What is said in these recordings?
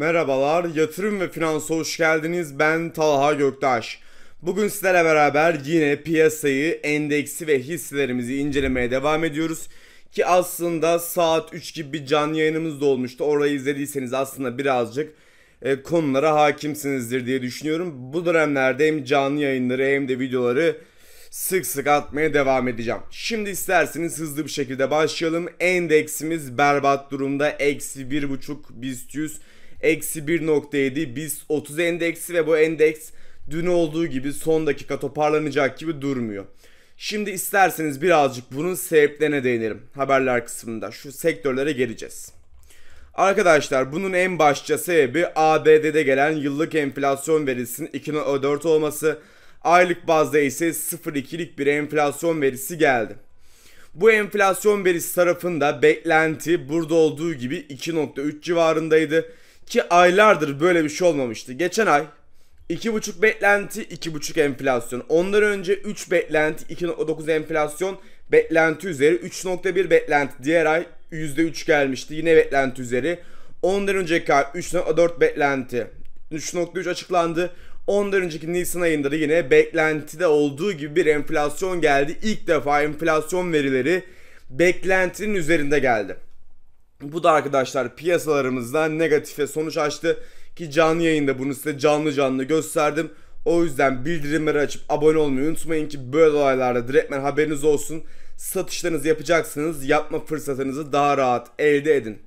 Merhabalar, yatırım ve finansa hoş geldiniz. Ben Talha Göktaş. Bugün sizlerle beraber yine piyasayı, endeksi ve hisselerimizi incelemeye devam ediyoruz. Ki aslında saat 3 gibi bir canlı yayınımız da olmuştu. Orayı izlediyseniz aslında birazcık e, konulara hakimsinizdir diye düşünüyorum. Bu dönemlerde hem canlı yayınları hem de videoları sık sık atmaya devam edeceğim. Şimdi isterseniz hızlı bir şekilde başlayalım. Endeksimiz berbat durumda. Eksi 1.5 BIST 100 eksi 1.7 Biz 30 endeksi ve bu endeks dün olduğu gibi son dakika toparlanacak gibi durmuyor. Şimdi isterseniz birazcık bunun sebeplerine değinelim haberler kısmında. Şu sektörlere geleceğiz. Arkadaşlar bunun en başça sebebi ABD'de gelen yıllık enflasyon verisinin 2.4 olması. Aylık bazda ise 0.2'lik bir enflasyon verisi geldi. Bu enflasyon verisi tarafında beklenti burada olduğu gibi 2.3 civarındaydı ki aylardır böyle bir şey olmamıştı. Geçen ay 2.5 beklenti, 2.5 enflasyon. Ondan önce 3 beklenti, 2.9 enflasyon, beklenti üzeri 3.1 beklenti. Diğer ay %3 gelmişti. Yine beklenti üzeri. Ondan önceki ay 3.4 beklenti. 3.3 açıklandı. Ondan önceki Nisan ayında da yine beklentide olduğu gibi bir enflasyon geldi. İlk defa enflasyon verileri beklentinin üzerinde geldi. Bu da arkadaşlar piyasalarımızda negatife sonuç açtı ki canlı yayında bunu size canlı canlı gösterdim. O yüzden bildirimleri açıp abone olmayı unutmayın ki böyle olaylarda direktmen haberiniz olsun. Satışlarınızı yapacaksınız, yapma fırsatınızı daha rahat elde edin.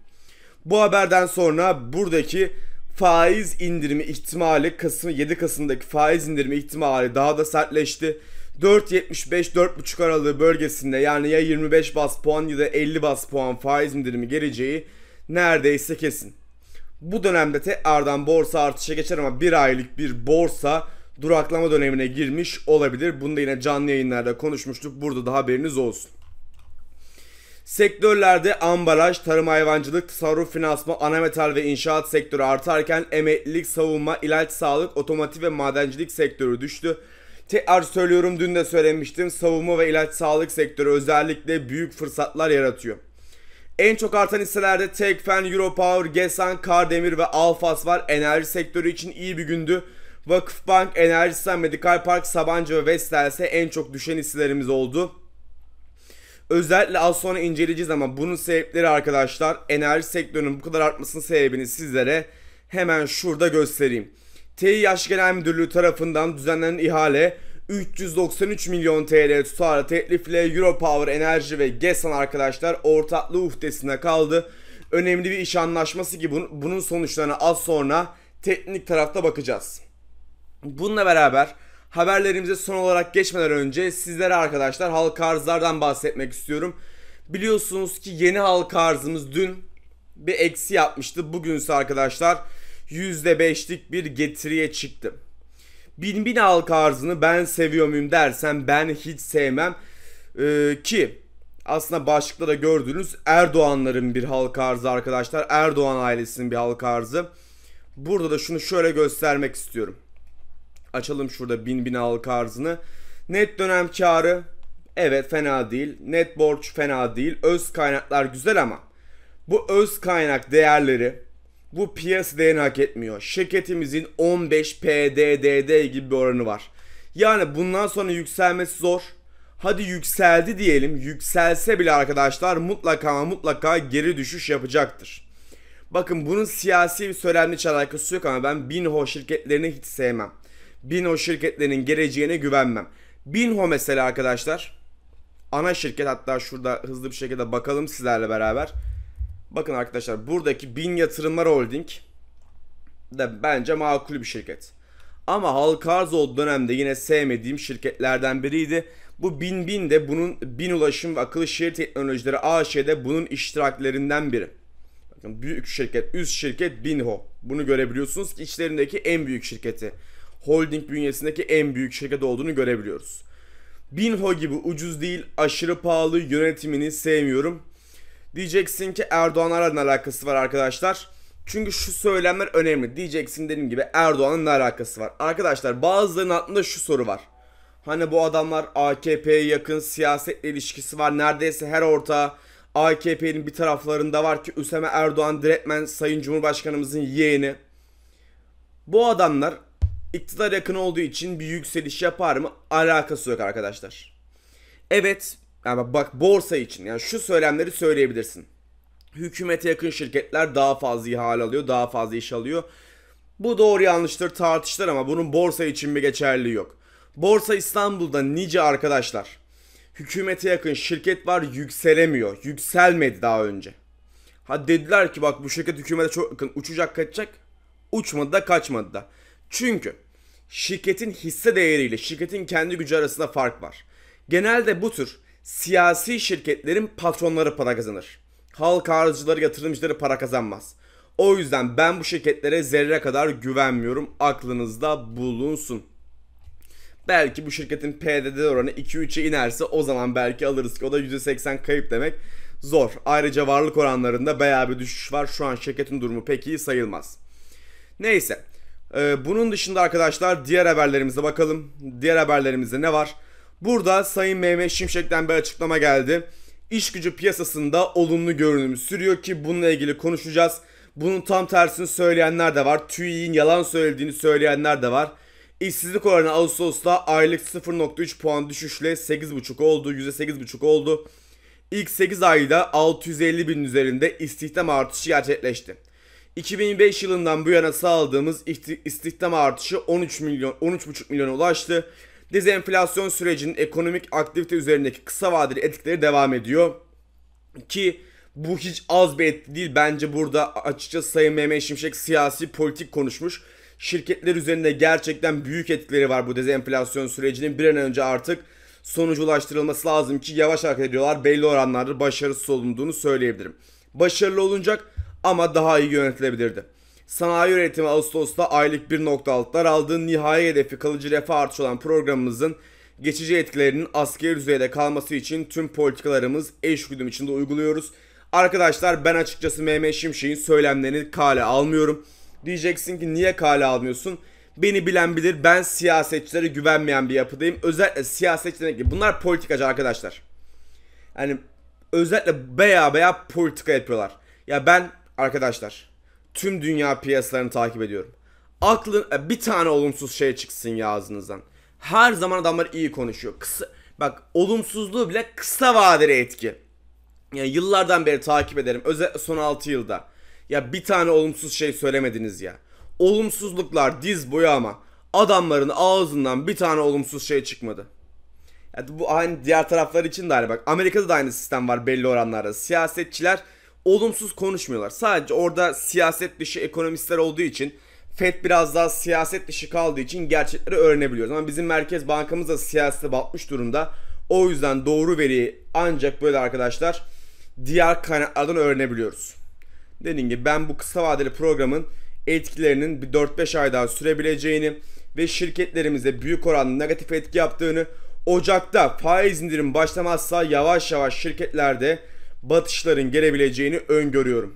Bu haberden sonra buradaki faiz indirimi ihtimali Kasım 7 Kasım'daki faiz indirimi ihtimali daha da sertleşti. 4.75-4.5 aralığı bölgesinde yani ya 25 bas puan ya da 50 bas puan faiz indirimi geleceği neredeyse kesin. Bu dönemde tekrardan borsa artışa geçer ama bir aylık bir borsa duraklama dönemine girmiş olabilir. Bunu da yine canlı yayınlarda konuşmuştuk. Burada da haberiniz olsun. Sektörlerde ambalaj, tarım hayvancılık, tasarruf finansma, anametal ve inşaat sektörü artarken emeklilik, savunma, ilaç, sağlık, otomotiv ve madencilik sektörü düştü. Tekrar söylüyorum dün de söylemiştim. Savunma ve ilaç sağlık sektörü özellikle büyük fırsatlar yaratıyor. En çok artan hisselerde Tekfen, Europower, Gesan, Kardemir ve Alfas var. Enerji sektörü için iyi bir gündü. Vakıfbank, Enerjisa, Medical Park, Sabancı ve Vestel ise en çok düşen hisselerimiz oldu. Özellikle az sonra inceleyeceğiz ama bunun sebepleri arkadaşlar enerji sektörünün bu kadar artmasının sebebini sizlere hemen şurada göstereyim. TİH Genel Müdürlüğü tarafından düzenlenen ihale 393 milyon TL tutarlı teklifle Europower Enerji ve GESAN arkadaşlar ortaklığı uhdesine kaldı. Önemli bir iş anlaşması gibi bunun sonuçlarına az sonra teknik tarafta bakacağız. Bununla beraber haberlerimize son olarak geçmeden önce sizlere arkadaşlar halka arzlardan bahsetmek istiyorum. Biliyorsunuz ki yeni halka arzımız dün bir eksi yapmıştı. Bugünse arkadaşlar %5'lik bir getiriye çıktım. Bin bin halka arzını ben seviyor muyum dersen ben hiç sevmem. Ee, ki aslında başlıkta da gördüğünüz Erdoğanların bir halka arzı arkadaşlar. Erdoğan ailesinin bir halka arzı. Burada da şunu şöyle göstermek istiyorum. Açalım şurada bin bin halka arzını. Net dönem karı evet fena değil. Net borç fena değil. Öz kaynaklar güzel ama bu öz kaynak değerleri bu piyasa değerini hak etmiyor. Şirketimizin 15 PDDD gibi bir oranı var. Yani bundan sonra yükselmesi zor. Hadi yükseldi diyelim. Yükselse bile arkadaşlar mutlaka mutlaka geri düşüş yapacaktır. Bakın bunun siyasi bir söylemle hiç alakası yok ama ben Binho şirketlerini hiç sevmem. Binho şirketlerinin geleceğine güvenmem. Binho mesela arkadaşlar ana şirket hatta şurada hızlı bir şekilde bakalım sizlerle beraber. Bakın arkadaşlar buradaki Bin Yatırımlar Holding de bence makul bir şirket. Ama halka arz olduğu dönemde yine sevmediğim şirketlerden biriydi. Bu Bin Bin de bunun Bin Ulaşım ve Akıllı Şehir Teknolojileri AŞ'de bunun iştiraklerinden biri. Bakın büyük şirket, üst şirket Binho. Bunu görebiliyorsunuz ki içlerindeki en büyük şirketi. Holding bünyesindeki en büyük şirket olduğunu görebiliyoruz. Binho gibi ucuz değil, aşırı pahalı yönetimini sevmiyorum. Diyeceksin ki Erdoğan'la ne alakası var arkadaşlar? Çünkü şu söylemler önemli. Diyeceksin dediğim gibi Erdoğan'ın ne alakası var? Arkadaşlar bazılarının aklında şu soru var. Hani bu adamlar AKP'ye yakın siyasetle ilişkisi var. Neredeyse her orta AKP'nin bir taraflarında var ki Üseme Erdoğan direktmen Sayın Cumhurbaşkanımızın yeğeni. Bu adamlar iktidar yakın olduğu için bir yükseliş yapar mı? Alakası yok arkadaşlar. Evet yani bak borsa için yani şu söylemleri söyleyebilirsin. Hükümete yakın şirketler daha fazla ihale alıyor, daha fazla iş alıyor. Bu doğru yanlıştır tartışılır ama bunun borsa için bir geçerli yok. Borsa İstanbul'da nice arkadaşlar hükümete yakın şirket var yükselemiyor. Yükselmedi daha önce. Ha dediler ki bak bu şirket hükümete çok yakın uçacak kaçacak. Uçmadı da kaçmadı da. Çünkü şirketin hisse değeriyle şirketin kendi gücü arasında fark var. Genelde bu tür siyasi şirketlerin patronları para kazanır. Halk harcıları, yatırımcıları para kazanmaz. O yüzden ben bu şirketlere zerre kadar güvenmiyorum. Aklınızda bulunsun. Belki bu şirketin PDD oranı 2-3'e inerse o zaman belki alırız ki o da %80 kayıp demek zor. Ayrıca varlık oranlarında bayağı bir düşüş var. Şu an şirketin durumu pek iyi sayılmaz. Neyse. E, bunun dışında arkadaşlar diğer haberlerimize bakalım. Diğer haberlerimizde ne var? Burada Sayın Mehmet Şimşek'ten bir açıklama geldi. İş gücü piyasasında olumlu görünüm sürüyor ki bununla ilgili konuşacağız. Bunun tam tersini söyleyenler de var. TÜİ'nin yalan söylediğini söyleyenler de var. İşsizlik oranı Ağustos'ta aylık 0.3 puan düşüşle 8.5 oldu, %8.5 oldu. İlk 8 ayda 650 bin üzerinde istihdam artışı gerçekleşti. 2005 yılından bu yana sağladığımız istihdam artışı 13 milyon 13,5 milyona ulaştı. Dezenflasyon sürecinin ekonomik aktivite üzerindeki kısa vadeli etkileri devam ediyor. Ki bu hiç az bir etki değil. Bence burada açıkçası Sayın Mehmet Şimşek siyasi politik konuşmuş. Şirketler üzerinde gerçekten büyük etkileri var bu dezenflasyon sürecinin. Bir an önce artık sonucu ulaştırılması lazım ki yavaş hareket ediyorlar. Belli oranlarda başarısız olunduğunu söyleyebilirim. Başarılı olunacak ama daha iyi yönetilebilirdi. Sanayi üretimi Ağustos'ta aylık 1.6'lar aldığı nihai hedefi kalıcı refah artışı olan programımızın geçici etkilerinin askeri düzeyde kalması için tüm politikalarımız eş güdüm içinde uyguluyoruz. Arkadaşlar ben açıkçası Mehmet Şimşek'in söylemlerini kale almıyorum. Diyeceksin ki niye kale almıyorsun? Beni bilen bilir ben siyasetçilere güvenmeyen bir yapıdayım. Özellikle siyasetçilere ki bunlar politikacı arkadaşlar. Yani özellikle beya beya politika yapıyorlar. Ya ben arkadaşlar tüm dünya piyasalarını takip ediyorum. Aklın e, bir tane olumsuz şey çıksın ya ağzınızdan. Her zaman adamlar iyi konuşuyor. Kısa, bak olumsuzluğu bile kısa vadeli etki. Yani yıllardan beri takip ederim. Özel son 6 yılda. Ya bir tane olumsuz şey söylemediniz ya. Olumsuzluklar diz boyu ama adamların ağzından bir tane olumsuz şey çıkmadı. Ya bu aynı diğer taraflar için de aynı bak. Amerika'da da aynı sistem var belli oranlarda. Siyasetçiler olumsuz konuşmuyorlar. Sadece orada siyaset dışı ekonomistler olduğu için FED biraz daha siyaset dışı kaldığı için gerçekleri öğrenebiliyoruz. Ama bizim Merkez Bankamız da siyasete batmış durumda. O yüzden doğru veriyi ancak böyle arkadaşlar diğer kaynaklardan öğrenebiliyoruz. Dediğim gibi ben bu kısa vadeli programın etkilerinin 4-5 ay daha sürebileceğini ve şirketlerimize büyük oranda negatif etki yaptığını Ocak'ta faiz indirim başlamazsa yavaş yavaş şirketlerde batışların gelebileceğini öngörüyorum.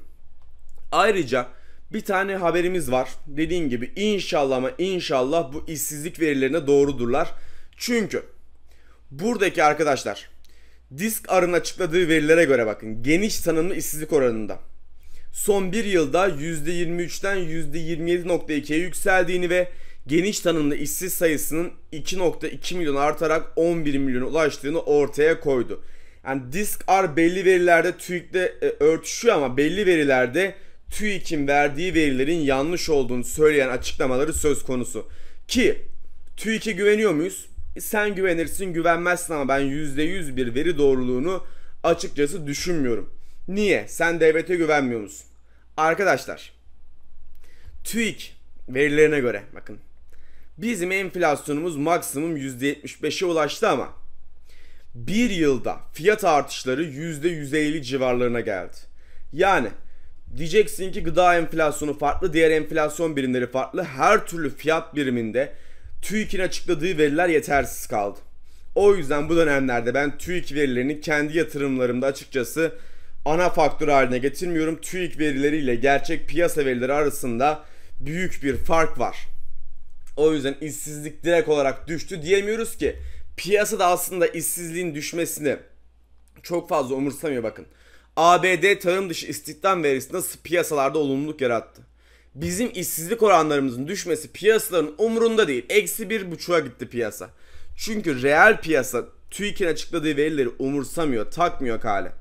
Ayrıca bir tane haberimiz var. Dediğim gibi inşallah ama inşallah bu işsizlik verilerine doğrudurlar. Çünkü buradaki arkadaşlar Disk Arın açıkladığı verilere göre bakın geniş tanımlı işsizlik oranında son bir yılda %23'ten %27.2'ye yükseldiğini ve geniş tanımlı işsiz sayısının 2.2 milyon artarak 11 milyona ulaştığını ortaya koydu. Yani disk R belli verilerde TÜİK'te e, örtüşüyor ama belli verilerde TÜİK'in verdiği verilerin yanlış olduğunu söyleyen açıklamaları söz konusu. Ki TÜİK'e güveniyor muyuz? E, sen güvenirsin güvenmezsin ama ben %100 bir veri doğruluğunu açıkçası düşünmüyorum. Niye? Sen devlete güvenmiyor musun? Arkadaşlar TÜİK verilerine göre bakın bizim enflasyonumuz maksimum %75'e ulaştı ama bir yılda fiyat artışları %150 civarlarına geldi. Yani diyeceksin ki gıda enflasyonu farklı, diğer enflasyon birimleri farklı. Her türlü fiyat biriminde TÜİK'in açıkladığı veriler yetersiz kaldı. O yüzden bu dönemlerde ben TÜİK verilerini kendi yatırımlarımda açıkçası ana faktör haline getirmiyorum. TÜİK verileriyle gerçek piyasa verileri arasında büyük bir fark var. O yüzden işsizlik direkt olarak düştü diyemiyoruz ki piyasada aslında işsizliğin düşmesini çok fazla umursamıyor bakın. ABD tarım dışı istihdam verisi nasıl piyasalarda olumluluk yarattı? Bizim işsizlik oranlarımızın düşmesi piyasaların umurunda değil. Eksi bir buçuğa gitti piyasa. Çünkü reel piyasa TÜİK'in açıkladığı verileri umursamıyor, takmıyor kale.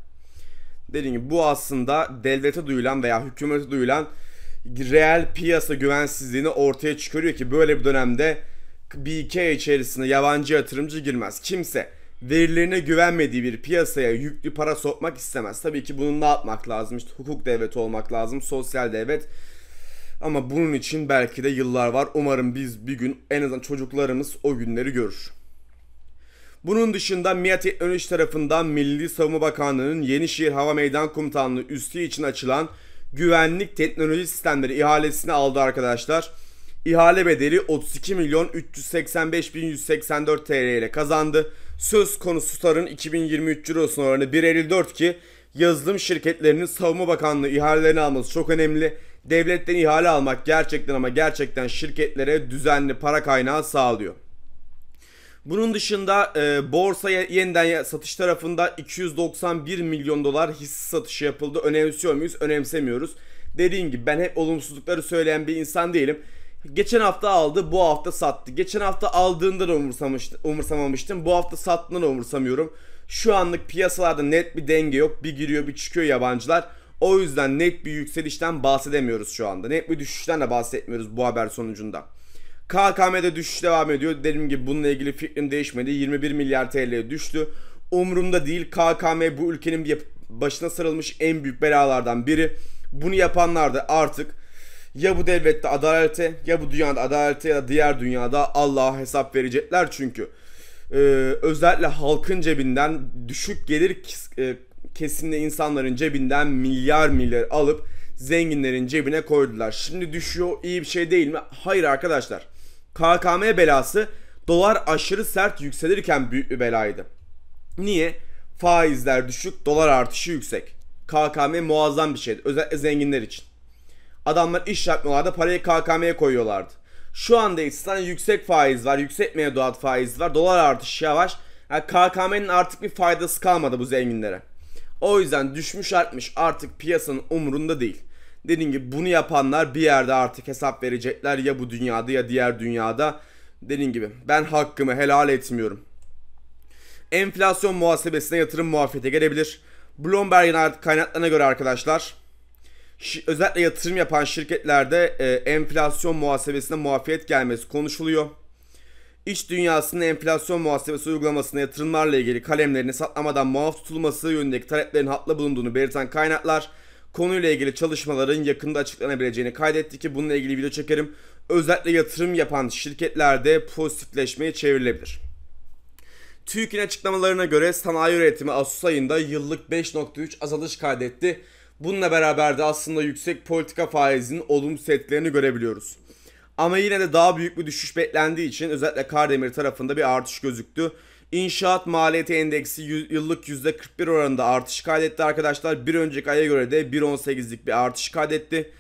Dediğim gibi bu aslında devlete duyulan veya hükümete duyulan reel piyasa güvensizliğini ortaya çıkarıyor ki böyle bir dönemde BK içerisinde yabancı yatırımcı girmez. Kimse verilerine güvenmediği bir piyasaya yüklü para sokmak istemez. Tabii ki bunu ne yapmak lazım? İşte hukuk devleti olmak lazım, sosyal devlet. Ama bunun için belki de yıllar var. Umarım biz bir gün en azından çocuklarımız o günleri görür. Bunun dışında MİA Teknoloji tarafından Milli Savunma Bakanlığı'nın Yenişehir Hava Meydan Komutanlığı Üstü için açılan güvenlik teknoloji sistemleri ihalesini aldı arkadaşlar. İhale bedeli 32 milyon 385 bin 184 TL ile kazandı. Söz konusu SAR'ın 2023 Euro'sun oranı 1.54 ki yazılım şirketlerinin Savunma Bakanlığı ihalelerini alması çok önemli. Devletten ihale almak gerçekten ama gerçekten şirketlere düzenli para kaynağı sağlıyor. Bunun dışında e, borsaya yeniden satış tarafında 291 milyon dolar hisse satışı yapıldı. Önemsiyor muyuz? Önemsemiyoruz. Dediğim gibi ben hep olumsuzlukları söyleyen bir insan değilim. Geçen hafta aldı, bu hafta sattı. Geçen hafta aldığında da umursamamıştım. Bu hafta sattığında da umursamıyorum. Şu anlık piyasalarda net bir denge yok. Bir giriyor, bir çıkıyor yabancılar. O yüzden net bir yükselişten bahsedemiyoruz şu anda. Net bir düşüşten de bahsetmiyoruz bu haber sonucunda. KKM'de düşüş devam ediyor. Dediğim gibi bununla ilgili fikrim değişmedi. 21 milyar TL'ye düştü. Umurumda değil. KKM bu ülkenin başına sarılmış en büyük belalardan biri. Bunu yapanlar da artık ya bu devlette adalete ya bu dünyada adalete ya da diğer dünyada Allah'a hesap verecekler çünkü. Ee, özellikle halkın cebinden düşük gelir e, kesimli insanların cebinden milyar milyar alıp zenginlerin cebine koydular. Şimdi düşüyor iyi bir şey değil mi? Hayır arkadaşlar. KKM belası dolar aşırı sert yükselirken büyük bir belaydı. Niye? Faizler düşük, dolar artışı yüksek. KKM muazzam bir şeydi. Özellikle zenginler için adamlar iş yapmıyorlardı. Parayı KKM'ye koyuyorlardı. Şu anda ise yüksek faiz var. Yüksek mevduat faiz var. Dolar artışı yavaş. Yani KKM'nin artık bir faydası kalmadı bu zenginlere. O yüzden düşmüş artmış artık piyasanın umurunda değil. Dediğim gibi bunu yapanlar bir yerde artık hesap verecekler ya bu dünyada ya diğer dünyada. Dediğim gibi ben hakkımı helal etmiyorum. Enflasyon muhasebesine yatırım muafiyete gelebilir. Bloomberg'in kaynaklarına göre arkadaşlar özellikle yatırım yapan şirketlerde e, enflasyon muhasebesine muafiyet gelmesi konuşuluyor. İç dünyasının enflasyon muhasebesi uygulamasına yatırımlarla ilgili kalemlerini satlamadan muaf tutulması yönündeki taleplerin haklı bulunduğunu belirten kaynaklar konuyla ilgili çalışmaların yakında açıklanabileceğini kaydetti ki bununla ilgili video çekerim. Özellikle yatırım yapan şirketlerde pozitifleşmeye çevrilebilir. TÜİK'in açıklamalarına göre sanayi üretimi Ağustos ayında yıllık 5.3 azalış kaydetti. Bununla beraber de aslında yüksek politika faizinin olumsuz etkilerini görebiliyoruz. Ama yine de daha büyük bir düşüş beklendiği için özellikle Kardemir tarafında bir artış gözüktü. İnşaat maliyeti endeksi yıllık %41 oranında artış kaydetti arkadaşlar. Bir önceki aya göre de 1.18'lik bir artış kaydetti.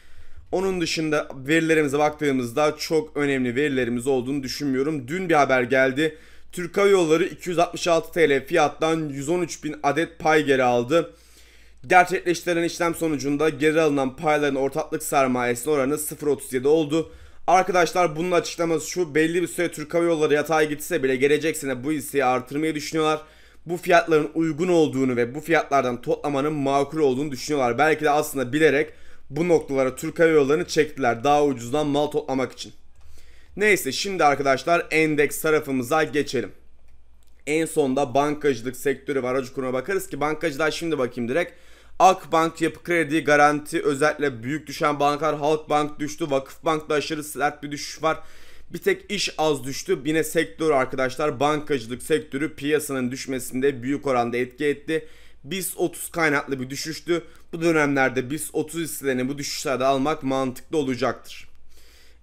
Onun dışında verilerimize baktığımızda çok önemli verilerimiz olduğunu düşünmüyorum. Dün bir haber geldi. Türk Hava Yolları 266 TL fiyattan 113 bin adet pay geri aldı. Gerçekleştirilen işlem sonucunda geri alınan payların ortaklık sermayesi oranı 0.37 oldu. Arkadaşlar bunun açıklaması şu belli bir süre Türk Hava Yolları yatağa gitse bile gelecek sene bu hisseyi artırmayı düşünüyorlar. Bu fiyatların uygun olduğunu ve bu fiyatlardan toplamanın makul olduğunu düşünüyorlar. Belki de aslında bilerek bu noktalara Türk Hava Yolları'nı çektiler daha ucuzdan mal toplamak için. Neyse şimdi arkadaşlar endeks tarafımıza geçelim. En sonda bankacılık sektörü var. Aracı kuruma bakarız ki bankacılar şimdi bakayım direkt. Akbank yapı kredi garanti özellikle büyük düşen bankalar Halkbank düştü. Vakıfbank'ta aşırı sert bir düşüş var. Bir tek iş az düştü. Yine sektör arkadaşlar bankacılık sektörü piyasanın düşmesinde büyük oranda etki etti. BIST 30 kaynaklı bir düşüştü. Bu dönemlerde BIST 30 hisselerini bu düşüşlerde almak mantıklı olacaktır.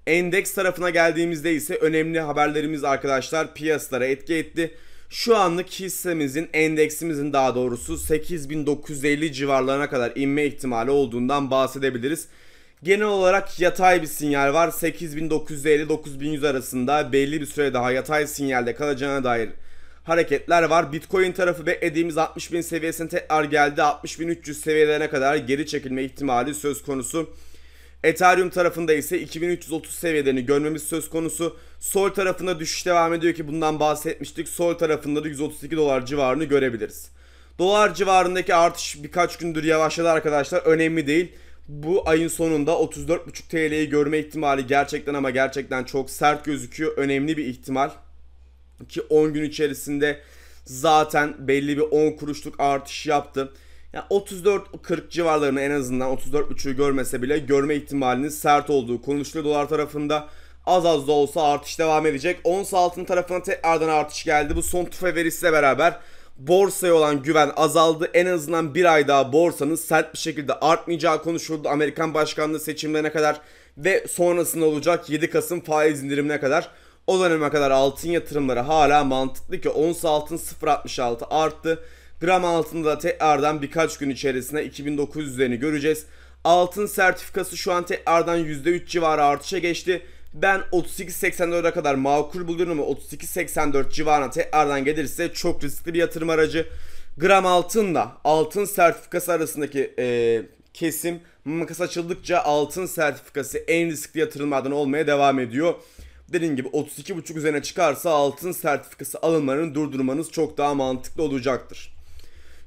Endeks tarafına geldiğimizde ise önemli haberlerimiz arkadaşlar piyasalara etki etti. Şu anlık hissemizin endeksimizin daha doğrusu 8950 civarlarına kadar inme ihtimali olduğundan bahsedebiliriz. Genel olarak yatay bir sinyal var. 8950-9100 arasında belli bir süre daha yatay sinyalde kalacağına dair hareketler var. Bitcoin tarafı beklediğimiz 60.000 seviyesine tekrar geldi. 60.300 seviyelerine kadar geri çekilme ihtimali söz konusu. Ethereum tarafında ise 2330 seviyelerini görmemiz söz konusu. Sol tarafında düşüş devam ediyor ki bundan bahsetmiştik. Sol tarafında da 132 dolar civarını görebiliriz. Dolar civarındaki artış birkaç gündür yavaşladı arkadaşlar. Önemli değil. Bu ayın sonunda 34.5 TL'yi görme ihtimali gerçekten ama gerçekten çok sert gözüküyor. Önemli bir ihtimal. Ki 10 gün içerisinde zaten belli bir 10 kuruşluk artış yaptı yani 34-40 civarlarını en azından 34.5'ü görmese bile görme ihtimalinin sert olduğu konuşuluyor dolar tarafında. Az az da olsa artış devam edecek. Ons altın tarafına tekrardan artış geldi. Bu son tüfe verisiyle beraber borsaya olan güven azaldı. En azından bir ay daha borsanın sert bir şekilde artmayacağı konuşuldu. Amerikan başkanlığı seçimlerine kadar ve sonrasında olacak 7 Kasım faiz indirimine kadar. O döneme kadar altın yatırımları hala mantıklı ki ons altın 0.66 arttı. Gram altında tekrardan birkaç gün içerisinde 2900'lerini göreceğiz. Altın sertifikası şu an tekrardan %3 civarı artışa geçti. Ben 32.84'e kadar makul buluyorum ama 32.84 civarına tekrardan gelirse çok riskli bir yatırım aracı. Gram altınla altın sertifikası arasındaki e, kesim makas açıldıkça altın sertifikası en riskli yatırımlardan olmaya devam ediyor. Dediğim gibi 32.5 üzerine çıkarsa altın sertifikası alımlarını durdurmanız çok daha mantıklı olacaktır.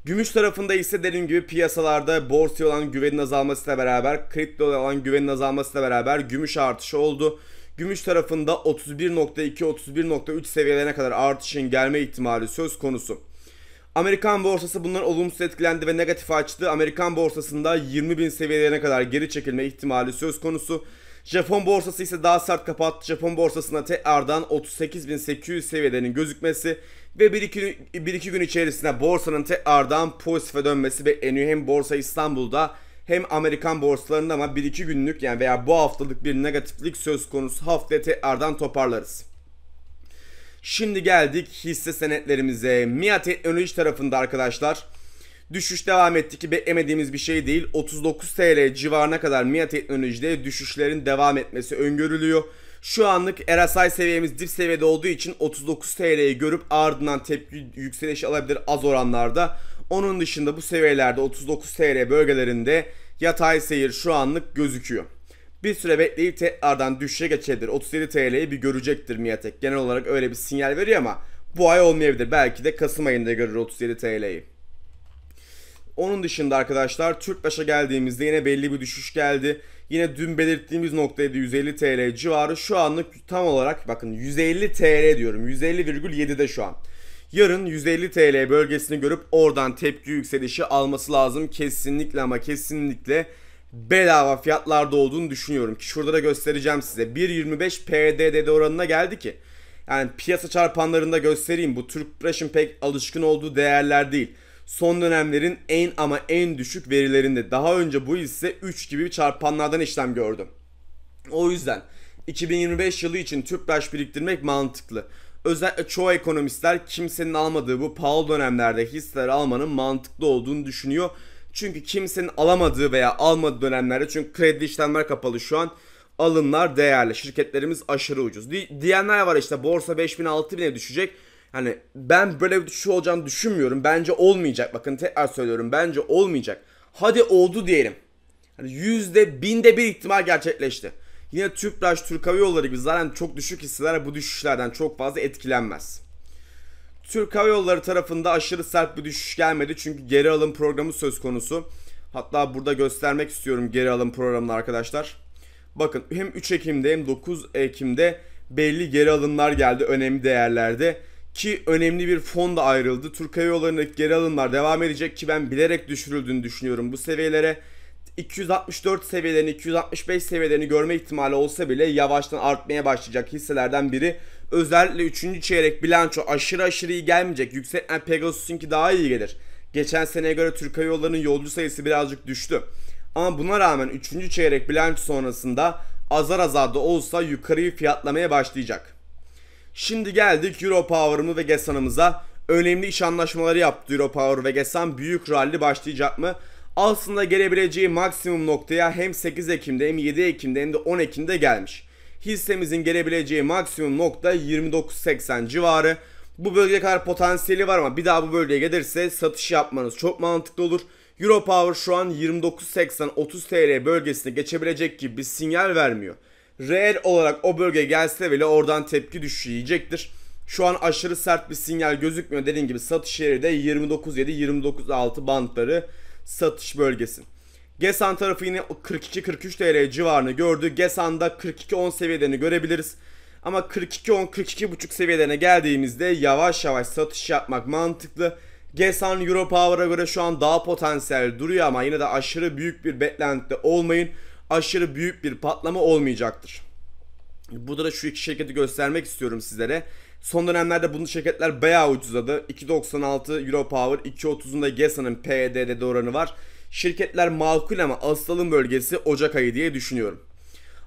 Gümüş tarafında ise dediğim gibi piyasalarda borsaya olan güvenin azalmasıyla beraber kripto olan güvenin azalmasıyla beraber gümüş artışı oldu. Gümüş tarafında 31.2-31.3 seviyelerine kadar artışın gelme ihtimali söz konusu. Amerikan borsası bundan olumsuz etkilendi ve negatif açtı. Amerikan borsasında 20 bin seviyelerine kadar geri çekilme ihtimali söz konusu. Japon borsası ise daha sert kapattı. Japon borsasında TR'dan 38.800 seviyelerinin gözükmesi ve bir iki gün içerisinde borsanın tekrardan pozitife dönmesi bekleniyor. Hem borsa İstanbul'da hem Amerikan borsalarında ama 1-2 günlük yani veya bu haftalık bir negatiflik söz konusu haftaya tekrardan toparlarız. Şimdi geldik hisse senetlerimize. MIA Teknoloji tarafında arkadaşlar düşüş devam etti ki beklemediğimiz bir şey değil. 39 TL civarına kadar MIA Teknoloji'de düşüşlerin devam etmesi öngörülüyor. Şu anlık RSI seviyemiz dip seviyede olduğu için 39 TL'yi görüp ardından tepki yükselişi alabilir az oranlarda. Onun dışında bu seviyelerde 39 TL bölgelerinde yatay seyir şu anlık gözüküyor. Bir süre bekleyip tekrardan düşüşe geçebilir. 37 TL'yi bir görecektir Miatek. Genel olarak öyle bir sinyal veriyor ama bu ay olmayabilir. Belki de Kasım ayında görür 37 TL'yi. Onun dışında arkadaşlar Türk başa geldiğimizde yine belli bir düşüş geldi. Yine dün belirttiğimiz noktaydı 150 TL civarı. Şu anlık tam olarak bakın 150 TL diyorum. 150,7'de şu an. Yarın 150 TL bölgesini görüp oradan tepki yükselişi alması lazım. Kesinlikle ama kesinlikle bedava fiyatlarda olduğunu düşünüyorum. Ki şurada da göstereceğim size. 1.25 PDDD oranına geldi ki. Yani piyasa çarpanlarında göstereyim. Bu Türk Lira'nın pek alışkın olduğu değerler değil son dönemlerin en ama en düşük verilerinde. Daha önce bu ise 3 gibi çarpanlardan işlem gördü. O yüzden 2025 yılı için TÜPRAŞ biriktirmek mantıklı. Özellikle çoğu ekonomistler kimsenin almadığı bu pahalı dönemlerde hisseler almanın mantıklı olduğunu düşünüyor. Çünkü kimsenin alamadığı veya almadığı dönemlerde çünkü kredi işlemler kapalı şu an alımlar değerli. Şirketlerimiz aşırı ucuz. Di diyenler var işte borsa 5000 6000'e düşecek. Hani ben böyle bir şu şey olacağını düşünmüyorum. Bence olmayacak. Bakın tekrar söylüyorum. Bence olmayacak. Hadi oldu diyelim. Hani yüzde binde bir ihtimal gerçekleşti. Yine Tüpraş, Türk Hava Yolları gibi zaten çok düşük hisseler bu düşüşlerden çok fazla etkilenmez. Türk Hava Yolları tarafında aşırı sert bir düşüş gelmedi çünkü geri alım programı söz konusu. Hatta burada göstermek istiyorum geri alım programını arkadaşlar. Bakın hem 3 Ekim'de hem 9 Ekim'de belli geri alımlar geldi önemli değerlerde ki önemli bir fon da ayrıldı. Türk Hava geri alımlar devam edecek ki ben bilerek düşürüldüğünü düşünüyorum. Bu seviyelere 264 seviyelerini 265 seviyelerini görme ihtimali olsa bile yavaştan artmaya başlayacak hisselerden biri. Özellikle 3. çeyrek bilanço aşırı aşırı iyi gelmeyecek. Yüksek yani Pegasus'unki daha iyi gelir. Geçen seneye göre Türk Hava Yolları'nın yolcu sayısı birazcık düştü. Ama buna rağmen 3. çeyrek bilanço sonrasında azar azar da olsa yukarıyı fiyatlamaya başlayacak. Şimdi geldik Euro mı ve Gesan'ımıza. Önemli iş anlaşmaları yaptı Euro Power ve Gesan. Büyük rally başlayacak mı? Aslında gelebileceği maksimum noktaya hem 8 Ekim'de hem 7 Ekim'de hem de 10 Ekim'de gelmiş. Hissemizin gelebileceği maksimum nokta 29.80 civarı. Bu bölgeye kadar potansiyeli var ama bir daha bu bölgeye gelirse satış yapmanız çok mantıklı olur. Euro Power şu an 29.80-30 TL bölgesine geçebilecek gibi bir sinyal vermiyor reel olarak o bölge gelse bile oradan tepki düşecektir. Şu an aşırı sert bir sinyal gözükmüyor. Dediğim gibi satış yeri de 29.7-29.6 bantları satış bölgesi. Gesan tarafı yine 42-43 TL civarını gördü. Gesan'da 42-10 seviyelerini görebiliriz. Ama 42-10, 42.5 seviyelerine geldiğimizde yavaş yavaş satış yapmak mantıklı. Gesan Euro Power'a göre şu an daha potansiyel duruyor ama yine de aşırı büyük bir beklentide olmayın aşırı büyük bir patlama olmayacaktır. Burada da şu iki şirketi göstermek istiyorum sizlere. Son dönemlerde bunun şirketler bayağı ucuzladı. 2.96 Euro Power, 2.30'un da GESA'nın PDD'de oranı var. Şirketler makul ama asılın bölgesi Ocak ayı diye düşünüyorum.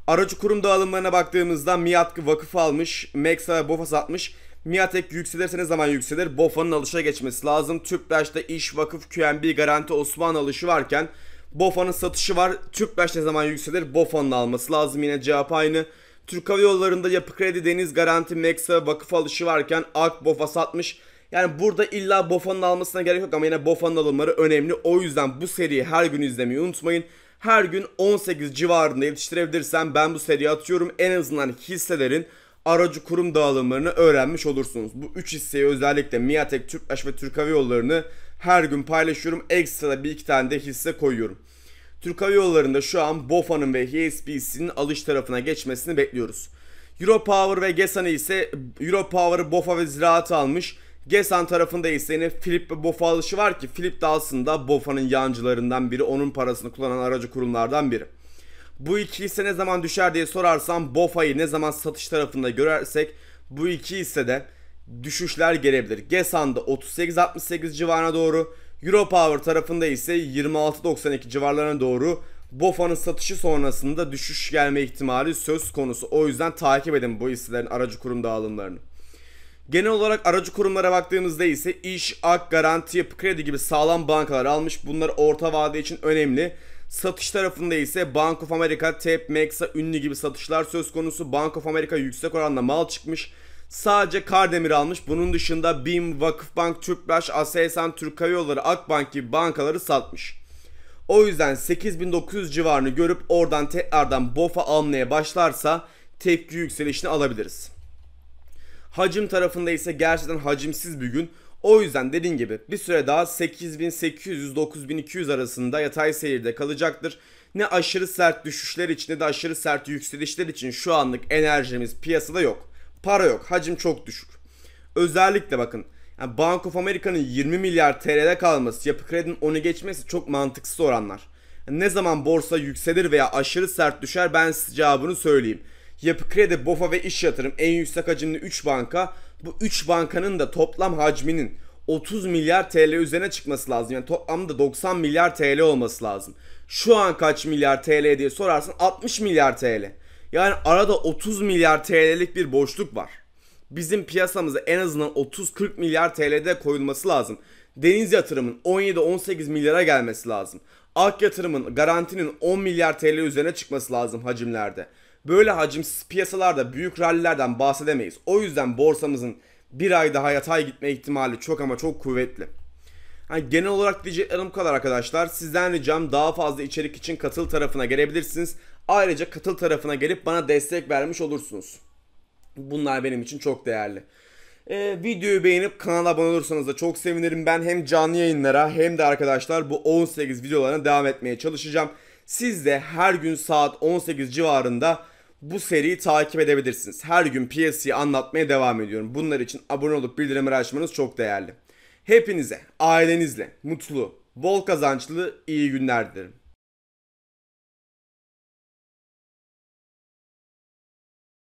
Aracı kurum dağılımlarına baktığımızda MİAD vakıf almış, MEXA ve BOFA satmış. Miatek yükselirse ne zaman yükselir? BOFA'nın alışa geçmesi lazım. TÜPRAŞ'ta iş, vakıf, QNB, garanti, Osman alışı varken Bofa'nın satışı var. Tüpraş ne zaman yükselir? Bofa'nın alması lazım. Yine cevap aynı. Türk Hava Yolları'nda yapı kredi, deniz garanti, Meksa vakıf alışı varken Ak Bofa satmış. Yani burada illa Bofa'nın almasına gerek yok ama yine Bofa'nın alımları önemli. O yüzden bu seriyi her gün izlemeyi unutmayın. Her gün 18 civarında yetiştirebilirsem ben bu seriye atıyorum. En azından hisselerin aracı kurum dağılımlarını öğrenmiş olursunuz. Bu 3 hisseyi özellikle Miatek, Türktaş ve Türk Hava Yolları'nı her gün paylaşıyorum. Ekstra da bir iki tane de hisse koyuyorum. Türk Hava Yolları'nda şu an BOFA'nın ve HSBC'nin alış tarafına geçmesini bekliyoruz. Europower ve Gesan'ı ise Europower'ı BOFA ve Ziraat almış. Gesan tarafında ise yine Philip ve BOFA alışı var ki Philip de aslında BOFA'nın yancılarından biri. Onun parasını kullanan aracı kurumlardan biri. Bu iki hisse ne zaman düşer diye sorarsam BOFA'yı ne zaman satış tarafında görersek bu iki hisse de düşüşler gelebilir. Gesan'da 68 civarına doğru, Euro Power tarafında ise 26-92 civarlarına doğru BOFA'nın satışı sonrasında düşüş gelme ihtimali söz konusu. O yüzden takip edin bu hisselerin aracı kurum dağılımlarını. Genel olarak aracı kurumlara baktığımızda ise iş, ak, garanti, yapı kredi gibi sağlam bankalar almış. Bunlar orta vade için önemli. Satış tarafında ise Bank of America, TEP, Mexa, Ünlü gibi satışlar söz konusu. Bank of America yüksek oranda mal çıkmış. Sadece Kardemir almış. Bunun dışında BİM, Vakıfbank, Tüpraş, Aselsan, Türk Hava Yolları, Akbank gibi bankaları satmış. O yüzden 8900 civarını görüp oradan tekrardan BOFA almaya başlarsa tepki yükselişini alabiliriz. Hacim tarafında ise gerçekten hacimsiz bir gün. O yüzden dediğim gibi bir süre daha 8800-9200 arasında yatay seyirde kalacaktır. Ne aşırı sert düşüşler için ne de aşırı sert yükselişler için şu anlık enerjimiz piyasada yok. Para yok. Hacim çok düşük. Özellikle bakın yani Bank of America'nın 20 milyar TL'de kalması, yapı kredinin onu geçmesi çok mantıksız oranlar. Yani ne zaman borsa yükselir veya aşırı sert düşer ben size cevabını söyleyeyim. Yapı kredi, BOFA ve iş yatırım en yüksek hacimli 3 banka. Bu 3 bankanın da toplam hacminin 30 milyar TL üzerine çıkması lazım. Yani toplamda 90 milyar TL olması lazım. Şu an kaç milyar TL diye sorarsan 60 milyar TL. Yani arada 30 milyar TL'lik bir boşluk var. Bizim piyasamıza en azından 30-40 milyar TL'de koyulması lazım. Deniz yatırımın 17-18 milyara gelmesi lazım. Ak yatırımın garantinin 10 milyar TL üzerine çıkması lazım hacimlerde. Böyle hacimsiz piyasalarda büyük rallilerden bahsedemeyiz. O yüzden borsamızın bir ay daha yatay gitme ihtimali çok ama çok kuvvetli. Yani genel olarak diyeceklerim bu kadar arkadaşlar. Sizden ricam daha fazla içerik için katıl tarafına gelebilirsiniz. Ayrıca katıl tarafına gelip bana destek vermiş olursunuz. Bunlar benim için çok değerli. Ee, videoyu beğenip kanala abone olursanız da çok sevinirim. Ben hem canlı yayınlara hem de arkadaşlar bu 18 videolarına devam etmeye çalışacağım. Siz de her gün saat 18 civarında bu seriyi takip edebilirsiniz. Her gün piyasayı anlatmaya devam ediyorum. Bunlar için abone olup bildirimleri açmanız çok değerli. Hepinize, ailenizle mutlu, bol kazançlı iyi günler dilerim.